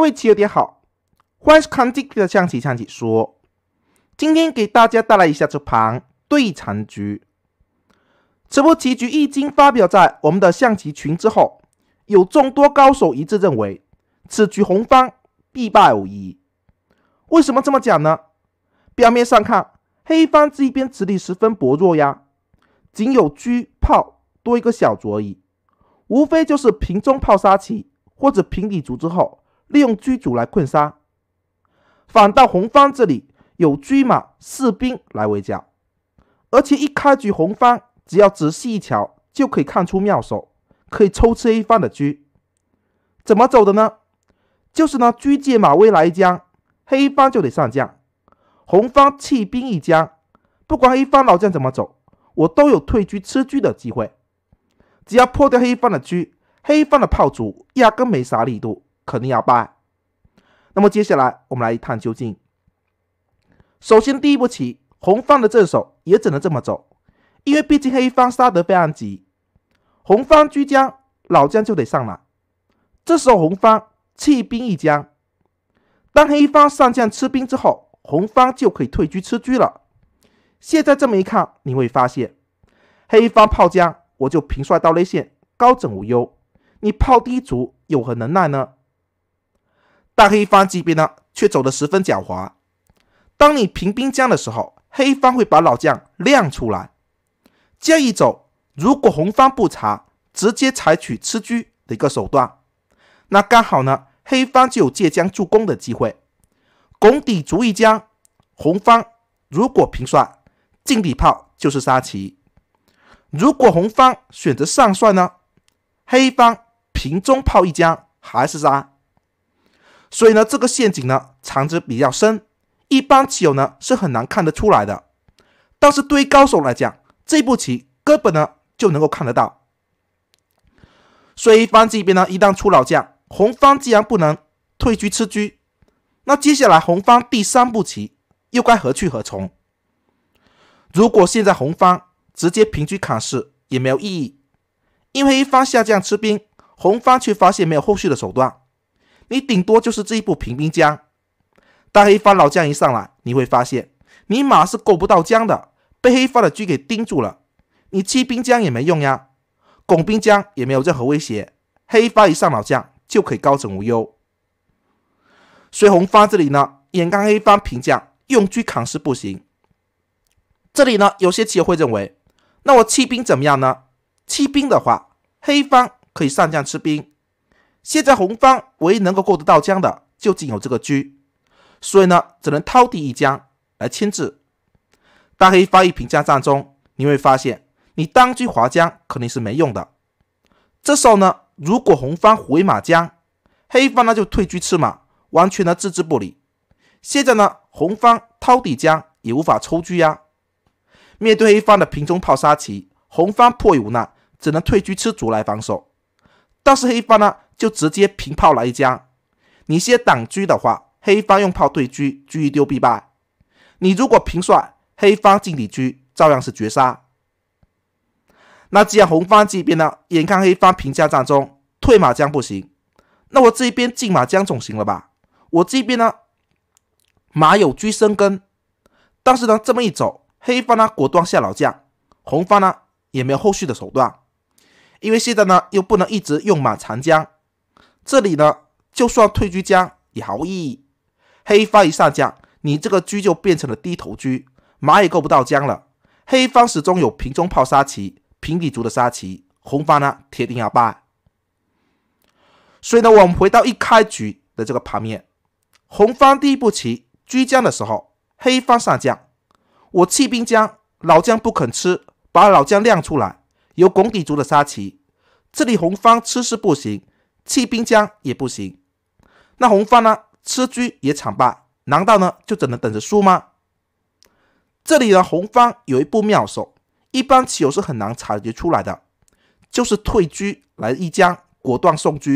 各位棋友，点好，欢迎看今天的象棋。象棋说，今天给大家带来一下这盘对残局。这波棋局一经发表在我们的象棋群之后，有众多高手一致认为此局红方必败无疑。为什么这么讲呢？表面上看，黑方这一边实力十分薄弱呀，仅有车炮多一个小卒而已，无非就是平中炮杀棋或者平底卒之后。利用车组来困杀，反倒红方这里有车马士兵来围剿，而且一开局红方只要仔细一瞧就可以看出妙手，可以抽吃黑方的车。怎么走的呢？就是拿车借马威来一将，黑方就得上将，红方弃兵一将。不管黑方老将怎么走，我都有退车吃车的机会。只要破掉黑方的车，黑方的炮卒压根没啥力度。肯定要败。那么接下来我们来一探究竟。首先第一步棋，红方的正手也只能这么走，因为毕竟黑方杀得非常急。红方居将，老将就得上马，这时候红方弃兵一将，当黑方上将吃兵之后，红方就可以退居吃车了。现在这么一看，你会发现，黑方炮将，我就平帅到内线，高枕无忧。你炮低卒有何能耐呢？大黑方这边呢，却走得十分狡猾。当你平兵将的时候，黑方会把老将亮出来。这样一走，如果红方不查，直接采取吃车的一个手段，那刚好呢，黑方就有借将助攻的机会。拱底卒一将，红方如果平帅，进底炮就是杀棋。如果红方选择上帅呢，黑方平中炮一将还是杀。所以呢，这个陷阱呢，藏着比较深，一般棋友呢是很难看得出来的。但是对于高手来讲，这步棋根本呢就能够看得到。所以，一方这边呢一旦出老将，红方既然不能退车吃车，那接下来红方第三步棋又该何去何从？如果现在红方直接平车砍士也没有意义，因为一方下将吃兵，红方却发现没有后续的手段。你顶多就是这一步平兵将，但黑方老将一上来，你会发现你马是够不到将的，被黑方的车给盯住了，你弃兵将也没用呀，拱兵将也没有任何威胁，黑方一上老将就可以高枕无忧。所以红方这里呢，眼看黑方平将用车扛是不行，这里呢有些棋友会认为，那我弃兵怎么样呢？弃兵的话，黑方可以上将吃兵。现在红方唯一能够过得到江的，就仅有这个车，所以呢，只能掏地一将来牵制。大黑发一平将战中，你会发现你单车滑将肯定是没用的。这时候呢，如果红方回马将，黑方呢就退车吃马，完全呢置之不理。现在呢，红方掏底将也无法抽车呀。面对黑方的平中炮杀棋，红方迫于无奈，只能退车吃卒来防守。但是黑方呢？就直接平炮来一将，你先挡车的话，黑方用炮对车，车一丢必败。你如果平帅，黑方进底车照样是绝杀。那既然红方这边呢，眼看黑方平家战中退马将不行，那我这边进马将总行了吧？我这边呢，马有车生根，但是呢，这么一走，黑方呢果断下老将，红方呢也没有后续的手段，因为现在呢又不能一直用马长将。这里呢，就算退居将也毫无意义。黑方一上将，你这个车就变成了低头车，马也够不到将了。黑方始终有平中炮杀棋、平底卒的杀棋，红方呢铁定要败。所以呢，我们回到一开局的这个盘面，红方第一步棋车将的时候，黑方上将，我弃兵将，老将不肯吃，把老将亮出来，有拱底卒的杀棋。这里红方吃是不行。弃兵将也不行，那红方呢？吃车也惨败，难道呢就只能等着输吗？这里呢，红方有一步妙手，一般棋友是很难察觉出来的，就是退车来一将，果断送车。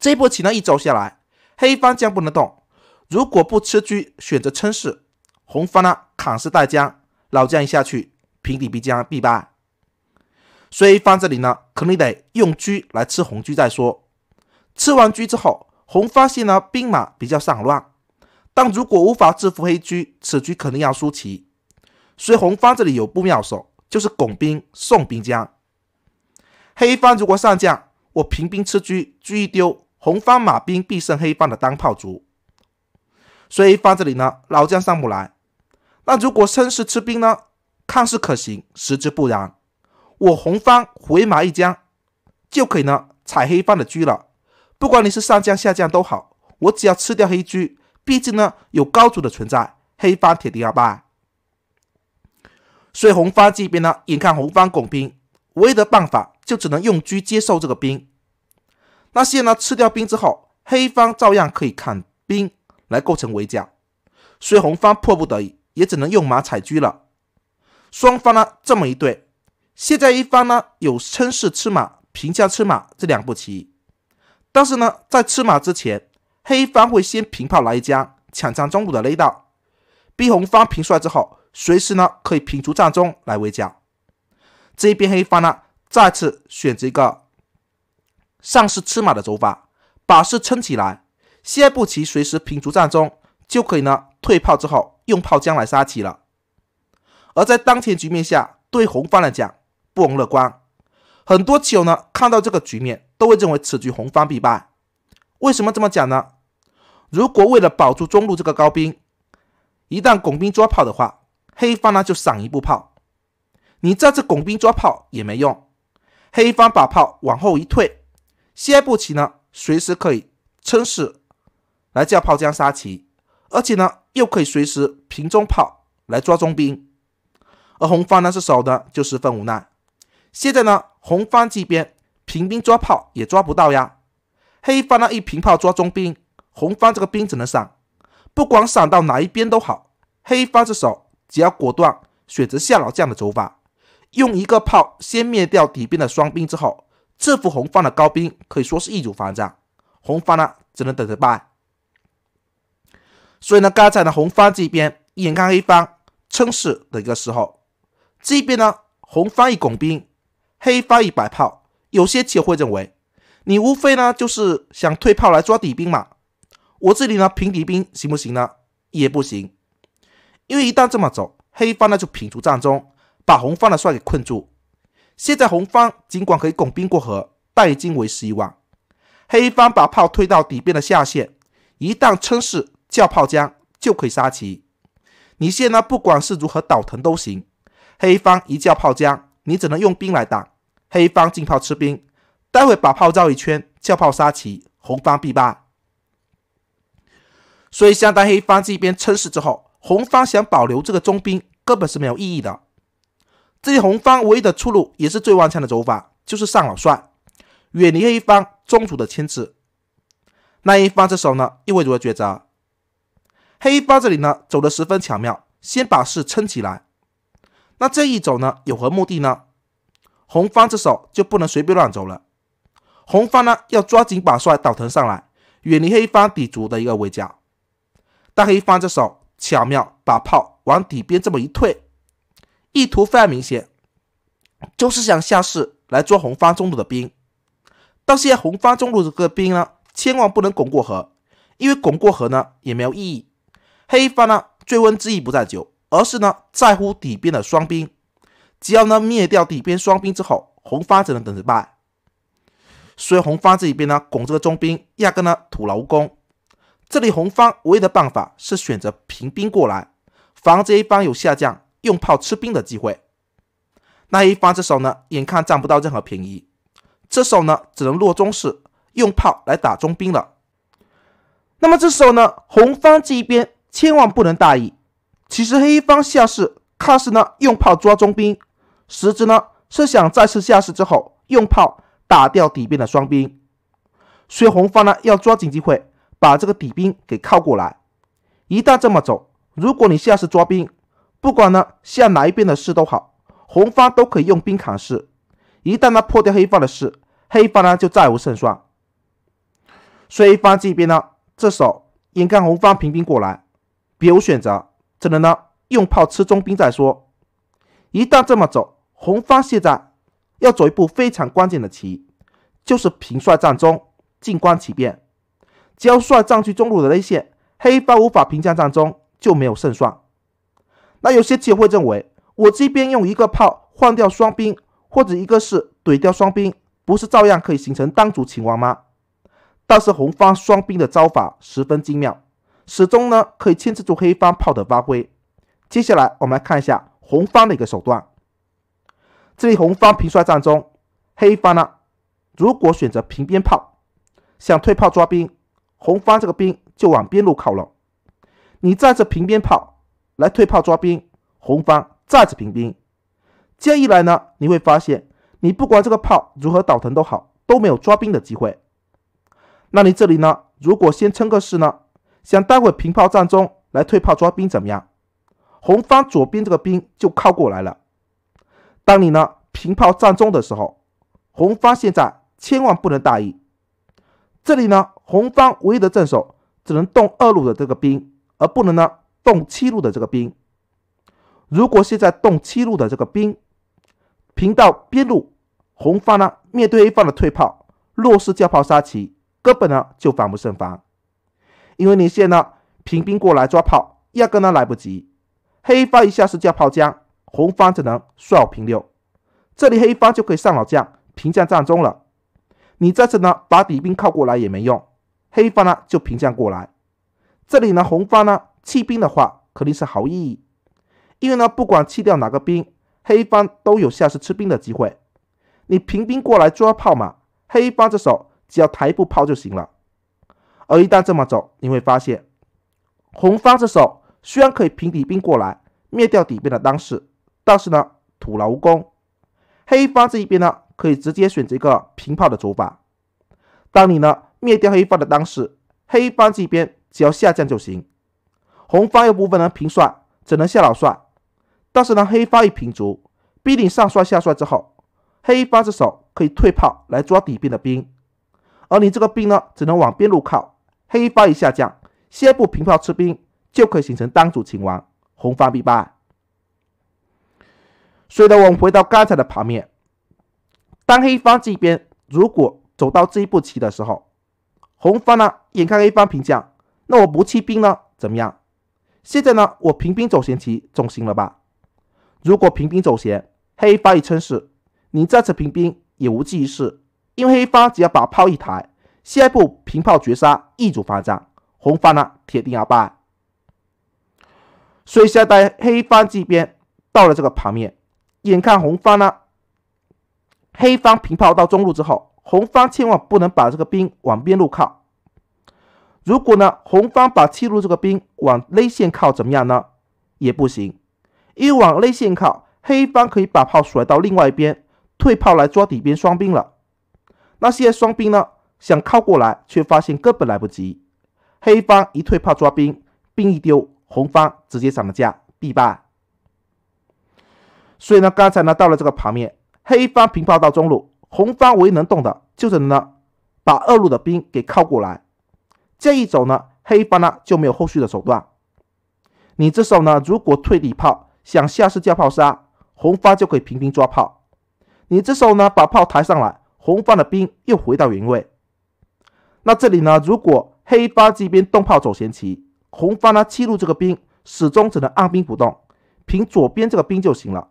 这步棋呢一走下来，黑方将不能动。如果不吃车，选择撑死，红方呢砍死带将，老将一下去，平底兵将必败。所以方这里呢，肯定得用车来吃红车再说。吃完车之后，红发现呢兵马比较散乱，但如果无法制服黑车，此局肯定要输棋。所以红方这里有步妙手，就是拱兵送兵将。黑方如果上将，我平兵吃车，车一丢，红方马兵必胜黑方的单炮卒。所以方这里呢，老将上不来。那如果趁士吃兵呢，看似可行，实之不然。我红方回马一将，就可以呢踩黑方的车了。不管你是上将下将都好，我只要吃掉黑车，毕竟呢有高卒的存在，黑方铁定要败。所以红方这边呢，眼看红方拱兵，唯一的办法就只能用车接受这个兵。那现在呢吃掉兵之后，黑方照样可以砍兵来构成围剿，所以红方迫不得已也只能用马踩车了。双方呢这么一对。现在一方呢有撑士吃马、平将吃马这两步棋，但是呢，在吃马之前，黑方会先平炮来将，抢占中路的肋道，逼红方平帅之后，随时呢可以平卒占中来围剿。这一边黑方呢再次选择一个上士吃马的走法，把士撑起来，下一步棋随时平卒占中就可以呢退炮之后用炮将来杀棋了。而在当前局面下，对红方来讲。不容乐观，很多棋友呢看到这个局面都会认为此局红方必败。为什么这么讲呢？如果为了保住中路这个高兵，一旦拱兵抓炮的话，黑方呢就闪一步炮，你再次拱兵抓炮也没用，黑方把炮往后一退，下一步棋呢随时可以撑死来叫炮将杀棋，而且呢又可以随时平中炮来抓中兵，而红方呢是守的就十分无奈。现在呢，红方这边平兵抓炮也抓不到呀。黑方呢一平炮抓中兵，红方这个兵只能闪，不管闪到哪一边都好。黑方这手只要果断选择下老将的走法，用一个炮先灭掉敌兵的双兵之后，制服红方的高兵可以说是易如反掌。红方呢只能等着败。所以呢，刚才呢红方这边眼看黑方撑死的一个时候，这边呢红方一拱兵。黑发一百炮，有些棋友会认为，你无非呢就是想退炮来抓底兵嘛。我这里呢平底兵行不行呢？也不行，因为一旦这么走，黑方呢就平出战中，把红方的帅给困住。现在红方尽管可以拱兵过河，但已经为时已晚。黑方把炮推到底边的下线，一旦撑势叫炮将，就可以杀棋。你现在不管是如何倒腾都行，黑方一叫炮将。你只能用兵来挡，黑方进炮吃兵，待会把炮绕一圈，叫炮杀棋，红方必败。所以，相当黑方这边撑士之后，红方想保留这个中兵，根本是没有意义的。这里红方唯一的出路，也是最顽强的走法，就是上老帅，远离黑方中卒的牵制。那一方这时候呢，又会如何抉择？黑方这里呢，走的十分巧妙，先把士撑起来。那这一走呢，有何目的呢？红方这手就不能随便乱走了。红方呢，要抓紧把帅倒腾上来，远离黑方底卒的一个围剿。但黑方这手巧妙把炮往底边这么一退，意图非常明显，就是想下士来捉红方中路的兵。到现在，红方中路这个兵呢，千万不能拱过河，因为拱过河呢也没有意义。黑方呢，醉翁之意不在酒。而是呢，在乎底边的双兵，只要呢灭掉底边双兵之后，红方只能等着败。所以红方这一边呢拱这个中兵，压根呢徒劳无功。这里红方唯一的办法是选择平兵过来，防止一方有下降用炮吃兵的机会。那一方时手呢，眼看占不到任何便宜，这时候呢只能落中士，用炮来打中兵了。那么这时候呢，红方这一边千万不能大意。其实黑方下士看似呢用炮抓中兵，实质呢是想再次下士之后用炮打掉底边的双兵。所以红方呢要抓紧机会把这个底兵给靠过来。一旦这么走，如果你下士抓兵，不管呢下哪一边的士都好，红方都可以用兵砍士。一旦呢破掉黑方的士，黑方呢就再无胜算。所以方这边呢，这手眼看红方平兵过来，别无选择。只能呢用炮吃中兵再说。一旦这么走，红方现在要走一步非常关键的棋，就是平帅占中，静观其变。只要帅占据中路的内线，黑方无法平将占中，就没有胜算。那有些棋友会认为，我这边用一个炮换掉双兵，或者一个是怼掉双兵，不是照样可以形成单足擒王吗？但是红方双兵的招法十分精妙。始终呢，可以牵制住黑方炮的发挥。接下来我们来看一下红方的一个手段。这里红方平帅战中，黑方呢，如果选择平边炮，想退炮抓兵，红方这个兵就往边路靠了。你站着平边炮来退炮抓兵，红方再次平兵，这样一来呢，你会发现你不管这个炮如何倒腾都好，都没有抓兵的机会。那你这里呢，如果先撑个士呢？想待会平炮站中来退炮抓兵怎么样？红方左边这个兵就靠过来了。当你呢平炮站中的时候，红方现在千万不能大意。这里呢红方唯一的正手只能动二路的这个兵，而不能呢动七路的这个兵。如果现在动七路的这个兵平到边路，红方呢面对一方的退炮，若是叫炮杀棋，根本呢就防不胜防。因为你现在呢，平兵过来抓炮，压根呢来不及。黑方一下是叫炮将，红方只能帅平六。这里黑方就可以上老将，平将占中了。你这次呢，把底兵靠过来也没用，黑方呢就平将过来。这里呢，红方呢弃兵的话肯定是毫无意义，因为呢，不管弃掉哪个兵，黑方都有下次吃兵的机会。你平兵过来抓炮马，黑方这手只要抬一步炮就行了。而一旦这么走，你会发现，红方这手虽然可以平底兵过来灭掉底边的当士，但是呢，徒劳无功。黑方这一边呢，可以直接选择一个平炮的走法。当你呢灭掉黑方的当士，黑方这一边只要下降就行。红方又不能平帅，只能下老帅。但是呢，黑方一平卒，逼你上帅下帅之后，黑方这手可以退炮来抓底边的兵，而你这个兵呢，只能往边路靠。黑方一下将，下一步平炮吃兵，就可以形成单主秦王，红方必败。所以呢，我们回到刚才的盘面，当黑方这边如果走到这一步棋的时候，红方呢，眼看黑方平将，那我不弃兵呢，怎么样？现在呢，我平兵走闲棋总行了吧？如果平兵走闲，黑方一撑势，你再次平兵也无济于事，因为黑方只要把炮一抬。下一步平炮绝杀，一主发展，红方呢铁定要败。所以现在黑方这边到了这个盘面，眼看红方呢，黑方平炮到中路之后，红方千万不能把这个兵往边路靠。如果呢红方把七路这个兵往肋线靠，怎么样呢？也不行，一往肋线靠，黑方可以把炮甩到另外一边，退炮来抓底边双兵了。那现在双兵呢？想靠过来，却发现根本来不及。黑方一退炮抓兵，兵一丢，红方直接涨了架，必败。所以呢，刚才呢到了这个盘面，黑方平炮到中路，红方唯一能动的就是呢把二路的兵给靠过来。这一走呢，黑方呢就没有后续的手段。你这时候呢，如果退底炮想下士叫炮杀，红方就可以平兵抓炮。你这时候呢，把炮抬上来，红方的兵又回到原位。那这里呢？如果黑方这边动炮走闲棋，红方呢七路这个兵始终只能按兵不动，凭左边这个兵就行了。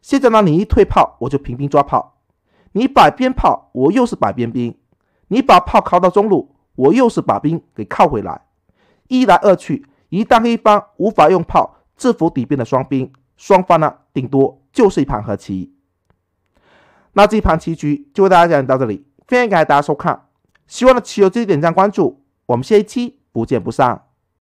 现在呢，你一退炮，我就平兵抓炮；你摆边炮，我又是摆边兵；你把炮靠到中路，我又是把兵给靠回来。一来二去，一旦黑方无法用炮制服敌边的双兵，双方呢顶多就是一盘和棋。那这一盘棋局就为大家讲解到这里，非常感谢大家收看。希望的棋友记得点赞关注，我们下一期不见不散。